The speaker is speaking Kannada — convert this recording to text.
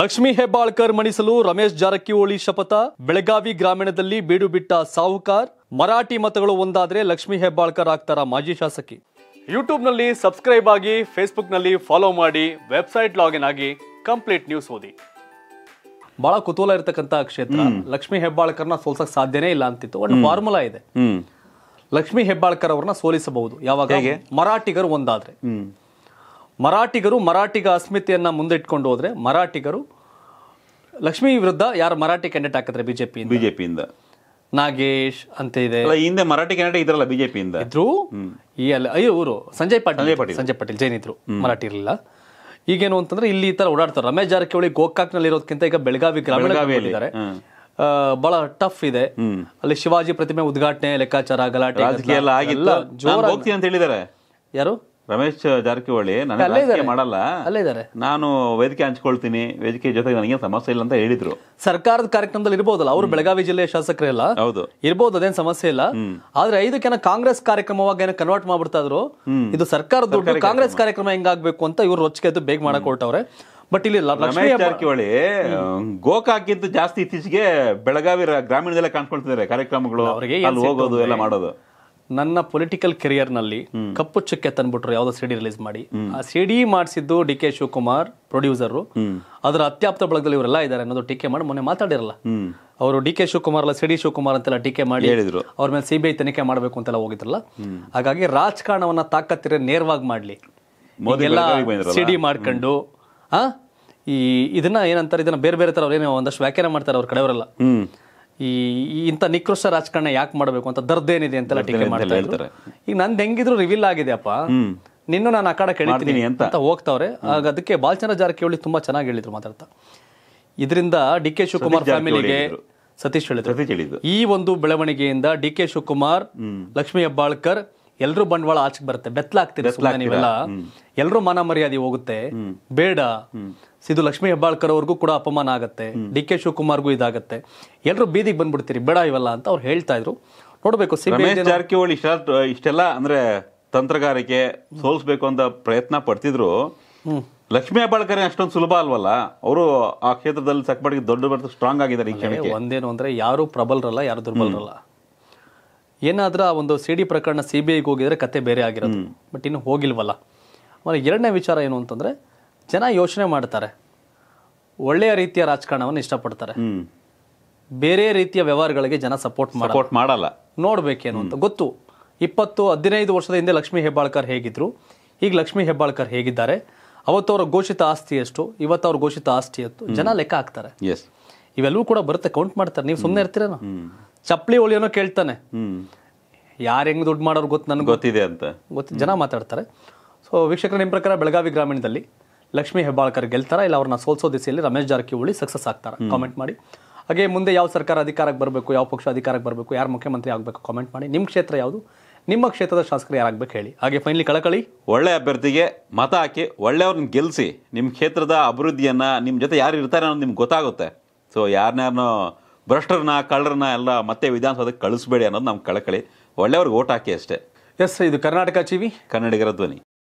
ಲಕ್ಷ್ಮಿ ಹೆಬ್ಬಾಳ್ಕರ್ ಮಣಿಸಲು ರಮೇಶ್ ಜಾರಕಿಹೊಳಿ ಶಪಥ ಬೆಳಗಾವಿ ಗ್ರಾಮೀಣದಲ್ಲಿ ಬೀಡು ಬಿಟ್ಟ ಸಾಹುಕಾರ್ ಮರಾಠಿ ಮತಗಳು ಒಂದಾದ್ರೆ ಲಕ್ಷ್ಮೀ ಹೆಬ್ಬಾಳ್ಕರ್ ಆಗ್ತಾರ ಮಾಜಿ ಶಾಸಕಿ ಯೂಟ್ಯೂಬ್ ನಲ್ಲಿ ಸಬ್ಸ್ಕ್ರೈಬ್ ಆಗಿ ಫೇಸ್ಬುಕ್ ನಲ್ಲಿ ಫಾಲೋ ಮಾಡಿ ವೆಬ್ಸೈಟ್ ಲಾಗಿನ್ ಆಗಿ ಕಂಪ್ಲೀಟ್ ನ್ಯೂಸ್ ಓದಿ ಬಹಳ ಕುತೂಹಲ ಇರತಕ್ಕಂತ ಕ್ಷೇತ್ರ ಲಕ್ಷ್ಮಿ ಹೆಬ್ಬಾಳ್ಕರ್ನ ಸೋಲ್ಸಕ್ ಸಾಧ್ಯನೇ ಇಲ್ಲ ಅಂತಿತ್ತು ಒಂದು ಫಾರ್ಮುಲಾ ಇದೆ ಲಕ್ಷ್ಮೀ ಹೆಬ್ಬಾಳ್ಕರ್ ಅವ್ರನ್ನ ಸೋಲಿಸಬಹುದು ಯಾವಾಗ ಮರಾಠಿಗರು ಒಂದಾದ್ರೆ ಮರಾಠಿಗರು ಮರಾಠಿಗ ಅಸ್ಮಿತೆಯನ್ನು ಮುಂದಿಟ್ಕೊಂಡು ಹೋದರೆ ಮರಾಠಿಗರು ಲಕ್ಷ್ಮಿ ವಿರುದ್ಧ ಯಾರು ಮರಾಠಿ ಕ್ಯಾಂಡಿಡೇಟ್ ಹಾಕಿದ್ರೆ ಬಿಜೆಪಿ ಬಿಜೆಪಿಯಿಂದ ನಾಗೇಶ್ ಅಂತ ಇದೆ ಹಿಂದೆ ಮರಾಠಿ ಕ್ಯಾಂಡಿಡೇಟ್ ಇದ್ರಲ್ಲ ಬಿಜೆಪಿಯಿಂದ ಇದ್ರು ಈ ಅಲ್ಲ ಅಯ್ಯೋ ಇವರು ಸಂಜಯ್ ಪಾಟೀಲ್ ಸಂಜಯ್ ಪಾಟೀಲ್ ಜೈನ್ ಇದ್ರು ಮರಾಠಿ ಇರಲಿಲ್ಲ ಈಗೇನು ಅಂತಂದ್ರೆ ಇಲ್ಲಿ ಈ ತರ ಓಡಾಡ್ತಾರೆ ರಮೇಶ್ ಜಾರಕಿಹೊಳಿ ನಲ್ಲಿ ಇರೋದಕ್ಕಿಂತ ಈಗ ಬೆಳಗಾವಿ ಗ್ರಾಮೀಣ ಬಹಳ ಟಫ್ ಇದೆ ಅಲ್ಲಿ ಶಿವಾಜಿ ಪ್ರತಿಮೆ ಉದ್ಘಾಟನೆ ಲೆಕ್ಕಾಚಾರ ಗಲಾಟೆ ಅಂತ ಯಾರು ರಮೇಶ್ ಜಾರಕಿಹೊಳಿ ನನಗೆ ಮಾಡಲ್ಲ ಅಲ್ಲೇ ನಾನು ವೇದಿಕೆ ಹಂಚ್ಕೊಳ್ತೀನಿ ವೇದಿಕೆ ಜೊತೆಗೆ ನನಗೆ ಸಮಸ್ಯೆ ಇಲ್ಲ ಅಂತ ಹೇಳಿದ್ರು ಸರ್ಕಾರದ ಕಾರ್ಯಕ್ರಮದಲ್ಲಿ ಇರಬಹುದಲ್ಲ ಅವರು ಬೆಳಗಾವಿ ಜಿಲ್ಲೆಯ ಶಾಸಕರೇ ಹೌದು ಇರಬಹುದು ಅದೇನು ಸಮಸ್ಯೆ ಇಲ್ಲ ಆದ್ರೆ ಇದಕ್ಕೇನ ಕಾಂಗ್ರೆಸ್ ಕಾರ್ಯಕ್ರಮವಾಗಿ ಏನೋ ಕನ್ವರ್ಟ್ ಮಾಡ್ಬಿಡ್ತಾ ಇದ್ರು ಇದು ಸರ್ಕಾರದ ದುಡ್ಡು ಕಾಂಗ್ರೆಸ್ ಕಾರ್ಯಕ್ರಮ ಹೆಂಗಾಗ್ಬೇಕು ಅಂತ ಇವ್ರು ರೊಚ್ಚಿಗೆ ಬೇಗ ಮಾಡಕ್ ಬಟ್ ಇಲ್ಲಿ ಜಾರಕಿಹೊಳಿ ಗೋಕಾಕಿಂತ ಜಾಸ್ತಿ ಇತ್ತೀಚೆಗೆ ಬೆಳಗಾವಿ ಗ್ರಾಮೀಣದಲ್ಲೇ ಕಾಣ್ಕೊಳ್ತಿದ್ದಾರೆ ಕಾರ್ಯಕ್ರಮಗಳು ಹೋಗೋದು ಎಲ್ಲ ಮಾಡೋದು ನನ್ನ ಪೊಲಿಟಿಕಲ್ ನಲ್ಲಿ ಕಪ್ಪು ಚುಕ್ಕೆ ತಂದ್ಬಿಟ್ರು ಯಾವುದೋ ಸಿಡಿ ರಿಲೀಸ್ ಮಾಡಿ ಆ ಸಿಡಿ ಮಾಡಿಸಿದ್ದು ಡಿ ಕೆ ಶಿವಕುಮಾರ್ ಪ್ರೊಡ್ಯೂಸರ್ ಅದರ ಅತ್ಯಾಪ್ತ ಬಳಗದಲ್ಲಿ ಇವರೆಲ್ಲ ಇದ್ದಾರೆ ಅನ್ನೋದು ಟೀಕೆ ಮಾಡಿ ಮೊನ್ನೆ ಮಾತಾಡಿರಲ್ಲ ಅವರು ಡಿ ಕೆ ಶಿವಕುಮಾರ್ ಅಲ್ಲ ಸಿಡಿ ಶಿವಕುಮಾರ್ ಅಂತೆಲ್ಲ ಟೀಕೆ ಮಾಡಿ ಹೇಳಿದ್ರು ಅವ್ರ ಮೇಲೆ ಸಿಬಿಐ ತನಿಖೆ ಮಾಡಬೇಕು ಅಂತೆಲ್ಲ ಹೋಗಿದ್ರಲ್ಲ ಹಾಗಾಗಿ ರಾಜಕಾರಣವನ್ನ ತಾಕತ್ತಿರ ನೇರವಾಗಿ ಎಲ್ಲ ಸಿಡಿ ಮಾಡ್ಕೊಂಡು ಆ ಈ ಇದನ್ನ ಏನಂತಾರೆ ಇದನ್ನ ಬೇರೆ ಬೇರೆ ತರ ಅವ್ರೇನೋ ಒಂದಷ್ಟು ವ್ಯಾಖ್ಯಾನ ಮಾಡ್ತಾರೆ ಅವ್ರ ಕಡೆಯವರೆಲ್ಲ ಈ ಇಂಥ ನಿಕೃಷ್ಟ ರಾಜಕಾರಣ ಯಾಕೆ ಮಾಡಬೇಕು ಅಂತ ದರ್ದೇನಿದೆ ಅಂತೆಲ್ಲ ಟೀಕೆ ಮಾಡ್ತಾ ಈಗ ನಂದು ಹೆಂಗಿದ್ರು ರಿವೀಲ್ ಆಗಿದೆ ಅಪ್ಪ ನಿನ್ನ ನಾನು ಆ ಕಡೆ ಕೇಳಿದ್ದೀನಿ ಅಂತ ಹೋಗ್ತಾವ್ರೆ ಆಗ ಅದಕ್ಕೆ ಬಾಲಚಂದ್ರ ಜಾರಕಿಹೊಳಿ ತುಂಬಾ ಚೆನ್ನಾಗಿ ಹೇಳಿದ್ರು ಮಾತಾಡ್ತಾ ಇದರಿಂದ ಡಿ ಕೆ ಶಿವಕುಮಾರ್ ಫ್ಯಾಮಿಲಿಗೆ ಸತೀಶ್ ಹೇಳಿದ್ರು ಈ ಒಂದು ಬೆಳವಣಿಗೆಯಿಂದ ಡಿ ಕೆ ಶಿವಕುಮಾರ್ ಲಕ್ಷ್ಮೀ ಹೆಬ್ಬಾಳ್ಕರ್ ಎಲ್ಲರೂ ಬಂಡವಾಳ ಆಚೆ ಬರುತ್ತೆ ಬೆತ್ತಲಾಗ್ತೀರಿ ನೀವೆಲ್ಲ ಎಲ್ಲರೂ ಮನ ಮರ್ಯಾದೆ ಹೋಗುತ್ತೆ ಬೇಡ ಸಿದು ಲಕ್ಷ್ಮೀ ಹೆಬ್ಬಾಳ್ಕರ್ ಅವ್ರಿಗೂ ಕೂಡ ಅಪಮಾನ ಆಗುತ್ತೆ ಡಿ ಕೆ ಶಿವಕುಮಾರ್ಗೂ ಇದಾಗತ್ತೆ ಎಲ್ಲರೂ ಬೀದಿಗೆ ಬಂದ್ಬಿಡ್ತೀರಿ ಬೇಡ ಇವೆಲ್ಲ ಅಂತ ಅವ್ರು ಹೇಳ್ತಾ ಇದ್ರು ನೋಡ್ಬೇಕು ಜಾರಕಿಹೊಳಿ ಇಷ್ಟೆಲ್ಲ ಅಂದ್ರೆ ತಂತ್ರಗಾರಿಕೆ ಸೋಲ್ಸ್ಬೇಕು ಅಂತ ಪ್ರಯತ್ನ ಪಡ್ತಿದ್ರು ಲಕ್ಷ್ಮೀ ಹೆಬ್ಬಾಳ್ಕರ್ ಅಷ್ಟೊಂದು ಸುಲಭ ಅಲ್ವಲ್ಲ ಅವರು ಆ ಕ್ಷೇತ್ರದಲ್ಲಿ ಸಕ್ಬಾಡಿಗೆ ದೊಡ್ಡ ಸ್ಟ್ರಾಂಗ್ ಆಗಿದ್ದಾರೆ ಈ ಒಂದೇನು ಅಂದ್ರೆ ಯಾರು ಪ್ರಬಲರಲ್ಲ ಯಾರು ದುರ್ಬಲರಲ್ಲ ಏನಾದರೂ ಆ ಒಂದು ಸಿ ಡಿ ಪ್ರಕರಣ ಸಿ ಬಿ ಐಗೆ ಹೋಗಿದ್ರೆ ಕತೆ ಬೇರೆ ಆಗಿರೋದು ಬಟ್ ಇನ್ನು ಹೋಗಿಲ್ವಲ್ಲ ಆಮೇಲೆ ಎರಡನೇ ವಿಚಾರ ಏನು ಅಂತಂದರೆ ಜನ ಯೋಚನೆ ಮಾಡ್ತಾರೆ ಒಳ್ಳೆಯ ರೀತಿಯ ರಾಜಕಾರಣವನ್ನು ಇಷ್ಟಪಡ್ತಾರೆ ಬೇರೆ ರೀತಿಯ ವ್ಯವಹಾರಗಳಿಗೆ ಜನ ಸಪೋರ್ಟ್ ಸಪೋರ್ಟ್ ಮಾಡಲ್ಲ ನೋಡಬೇಕೇನು ಅಂತ ಗೊತ್ತು ಇಪ್ಪತ್ತು ಹದಿನೈದು ವರ್ಷದ ಹಿಂದೆ ಲಕ್ಷ್ಮೀ ಹೆಬ್ಬಾಳ್ಕರ್ ಹೇಗಿದ್ರು ಈಗ ಲಕ್ಷ್ಮೀ ಹೆಬ್ಬಾಳ್ಕರ್ ಹೇಗಿದ್ದಾರೆ ಅವತ್ತು ಘೋಷಿತ ಆಸ್ತಿ ಎಷ್ಟು ಇವತ್ತು ಅವ್ರ ಘೋಷಿತ ಆಸ್ತಿ ಎಷ್ಟು ಜನ ಲೆಕ್ಕ ಹಾಕ್ತಾರೆ ಇವೆಲ್ಲವೂ ಕೂಡ ಬರುತ್ತೆ ಕೌಂಟ್ ಮಾಡ್ತಾರೆ ನೀವು ಸುಮ್ಮನೆ ಇರ್ತೀರೇನೋ ಚಪ್ಪಲಿ ಹೊಲಿಯೋನೋ ಕೇಳ್ತಾನೆ ಯಾರು ಹೆಂಗ್ ದುಡ್ಡು ಮಾಡೋರು ಗೊತ್ತು ನನಗೆ ಗೊತ್ತಿದೆ ಅಂತ ಗೊತ್ತು ಜನ ಮಾತಾಡ್ತಾರೆ ಸೊ ವೀಕ್ಷಕರ ನಿಮ್ಮ ಪ್ರಕಾರ ಬೆಳಗಾವಿ ಗ್ರಾಮೀಣದಲ್ಲಿ ಲಕ್ಷ್ಮೀ ಹೆಬ್ಬಾಳ್ಕರ್ ಗೆಲ್ತಾರ ಇಲ್ಲ ಅವ್ರನ್ನ ಸೋಲ್ಸೋ ದಿಸೆಯಲ್ಲಿ ರಮೇಶ್ ಜಾರಕಿಹೊಳಿ ಸಕ್ಸಸ್ ಆಗ್ತಾರೆ ಕಾಮೆಂಟ್ ಮಾಡಿ ಹಾಗೆ ಮುಂದೆ ಯಾವ ಸರ್ಕಾರ ಅಧಿಕಾರಕ್ಕೆ ಬರಬೇಕು ಯಾವ ಪಕ್ಷ ಅಧಿಕಾರಕ್ಕೆ ಬರಬೇಕು ಯಾರು ಮುಖ್ಯಮಂತ್ರಿ ಆಗಬೇಕು ಕಾಮೆಂಟ್ ಮಾಡಿ ನಿಮ್ಮ ಕ್ಷೇತ್ರ ಯಾವುದು ನಿಮ್ಮ ಕ್ಷೇತ್ರದ ಶಾಸಕರು ಯಾರಾಗಬೇಕು ಹೇಳಿ ಹಾಗೆ ಫೈನಲಿ ಕಳಕಳಿ ಒಳ್ಳೆ ಅಭ್ಯರ್ಥಿಗೆ ಮತ ಹಾಕಿ ಒಳ್ಳೆಯವ್ರನ್ನ ಗೆಲ್ಲಿಸಿ ನಿಮ್ಮ ಕ್ಷೇತ್ರದ ಅಭಿವೃದ್ಧಿಯನ್ನು ನಿಮ್ಮ ಜೊತೆ ಯಾರು ಇರ್ತಾರೆ ಅನ್ನೋದು ನಿಮ್ಗೆ ಗೊತ್ತಾಗುತ್ತೆ ಸೊ ಯಾರನ್ನೋ ಭ್ರಷ್ಟರನ್ನ ಕಳ್ಳರನ್ನ ಎಲ್ಲ ಮತ್ತೆ ವಿಧಾನಸೌಧಕ್ಕೆ ಕಳಿಸ್ಬೇಡಿ ಅನ್ನೋದು ನಮ್ಮ ಕಳಕಳಿ ಒಳ್ಳೆಯವ್ರಿಗೆ ಓಟ್ ಹಾಕಿ ಅಷ್ಟೇ ಎಸ್ ಇದು ಕರ್ನಾಟಕ ವಿ ಕನ್ನಡಿಗರ ಧ್ವನಿ